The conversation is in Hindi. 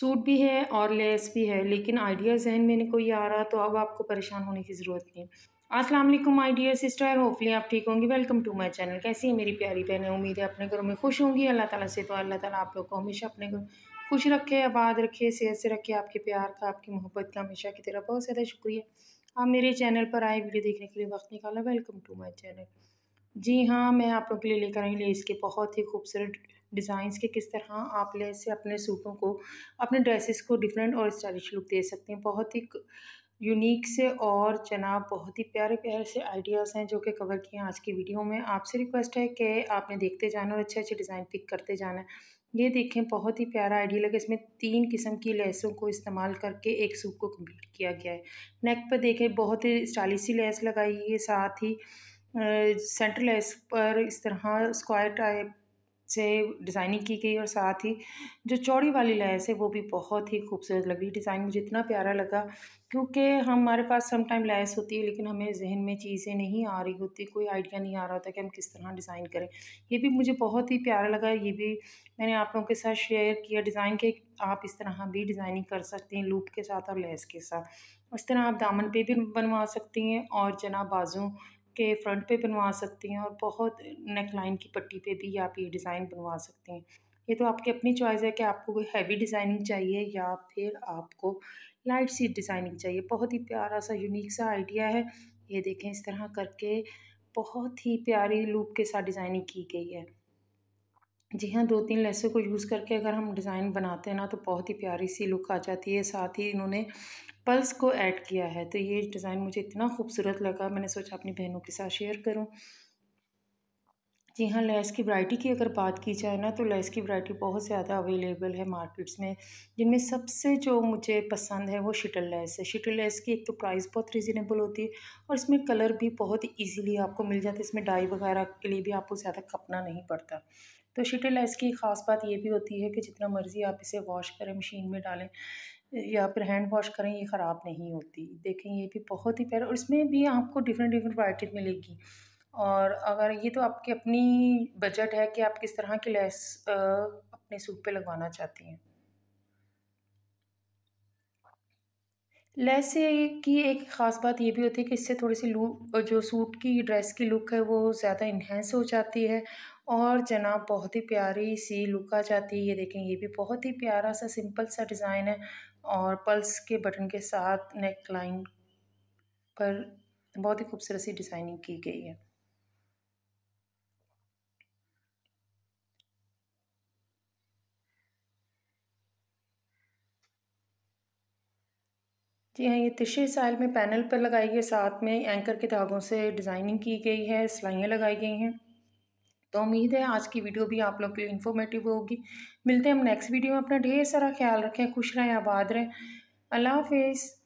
सूट भी है और लेस भी है लेकिन आइडिया जहन में कोई आ रहा तो अब आपको परेशान होने की ज़रूरत नहीं अस्सलाम वालेकुम माय डियर सिस्टर होपफुली आप ठीक होंगी वेलकम टू माय चैनल कैसी है मेरी प्यारी है उम्मीद है अपने घरों में खुश होंगी अल्लाह ताला से तो अल्लाह ताला आप लोग को हमेशा अपने घर खुश रखे आबाद रखे सेहत से रखे आपके प्यार का आपकी मोहब्बत का हमेशा की तरह बहुत ज़्यादा शुक्रिया आप मेरे चैनल पर आए वीडियो देखने के लिए वक्त निकाला वेलकम टू माई चैनल जी हाँ मैं आप लोग के लिए लेकर आई लेस के बहुत ही खूबसूरत डिज़ाइंस के किस तरह आप ले से अपने सूटों को अपने ड्रेसेस को डिफरेंट और स्टाइलिश लुक दे सकते हैं बहुत ही यूनिक से और जनाब बहुत ही प्यारे प्यारे से आइडियाज़ हैं जो कि कवर किए हैं आज की वीडियो में आपसे रिक्वेस्ट है कि आपने देखते जाना और अच्छे अच्छे डिज़ाइन पिक करते जाना ये देखें बहुत ही प्यारा आइडिया लगा इसमें तीन किस्म की लेसों को इस्तेमाल करके एक सूट को कम्प्लीट किया गया है नेक पर देखें बहुत ही स्टाइलिश सी लेस लगाई है साथ ही सेंटर लेस पर इस तरह स्क्वायर टाइप से डिज़ाइनिंग की गई और साथ ही जो चौड़ी वाली लैस है वो भी बहुत ही खूबसूरत लग रही डिज़ाइन मुझे इतना प्यारा लगा क्योंकि हमारे पास सम टाइम लैस होती है लेकिन हमें जहन में चीज़ें नहीं आ रही होती कोई आइडिया नहीं आ रहा होता कि हम किस तरह डिज़ाइन करें ये भी मुझे बहुत ही प्यारा लगा ये भी मैंने आप लोगों के साथ शेयर किया डिज़ाइन के आप इस तरह भी डिज़ाइनिंग कर सकते हैं लूप के साथ और लैस के साथ इस तरह आप दामन पे भी बनवा सकती हैं और जना बाजू के फ्रंट पे बनवा सकती हैं और बहुत नेक लाइन की पट्टी पे भी आप ये डिज़ाइन बनवा सकती हैं ये तो आपकी अपनी चॉइस है कि आपको कोई हैवी डिज़ाइनिंग चाहिए या फिर आपको लाइट सी डिज़ाइनिंग चाहिए बहुत ही प्यारा सा यूनिक सा आइडिया है ये देखें इस तरह करके बहुत ही प्यारी लूप के साथ डिज़ाइनिंग की गई है जी हाँ दो तीन लेसों को यूज़ करके अगर हम डिज़ाइन बनाते हैं ना तो बहुत ही प्यारी सी लुक आ जाती है साथ ही इन्होंने पल्स को ऐड किया है तो ये डिज़ाइन मुझे इतना खूबसूरत लगा मैंने सोचा अपनी बहनों के साथ शेयर करूँ जी हाँ लेस की वैरायटी की अगर बात की जाए ना तो लेस की वैरायटी बहुत ज़्यादा अवेलेबल है मार्केट्स में जिनमें सबसे जो मुझे पसंद है वो शिटल लेस है शिटल लेस की एक तो प्राइस बहुत रिजनेबल होती है और इसमें कलर भी बहुत इजीली आपको मिल जाता है इसमें डाई वगैरह के लिए भी आपको ज़्यादा खपना नहीं पड़ता तो शीटेलाइज की ख़ास बात ये भी होती है कि जितना मर्ज़ी आप इसे वॉश करें मशीन में डालें या फिर हैंड वॉश करें ये ख़राब नहीं होती देखें ये भी बहुत ही प्यारा और इसमें भी आपको डिफरेंट डिफरेंट वाइटीज मिलेगी और अगर ये तो आपकी अपनी बजट है कि आप किस तरह की लेस अपने सूट पे लगवाना चाहती हैं लेस की एक ख़ास बात ये भी होती है कि इससे थोड़ी सी लू जो सूट की ड्रेस की लुक है वो ज़्यादा इन्हेंस हो जाती है और जनाब बहुत ही प्यारी सी लुक आ जाती है ये देखें ये भी बहुत ही प्यारा सा सिंपल सा डिज़ाइन है और पल्स के बटन के साथ नेक लाइन पर बहुत ही खूबसूरत सी डिज़ाइनिंग की गई है जी हाँ ये तिशे साइल में पैनल पर लगाई है साथ में एंकर के धागों से डिज़ाइनिंग की गई है सिलाइयाँ लगाई गई हैं तो उम्मीद है आज की वीडियो भी आप लोग के लिए इन्फॉर्मेटिव होगी मिलते हैं हम नेक्स्ट वीडियो में अपना ढेर सारा ख्याल रखें खुश रहें आबाद रहें अल्लाह हाफिज़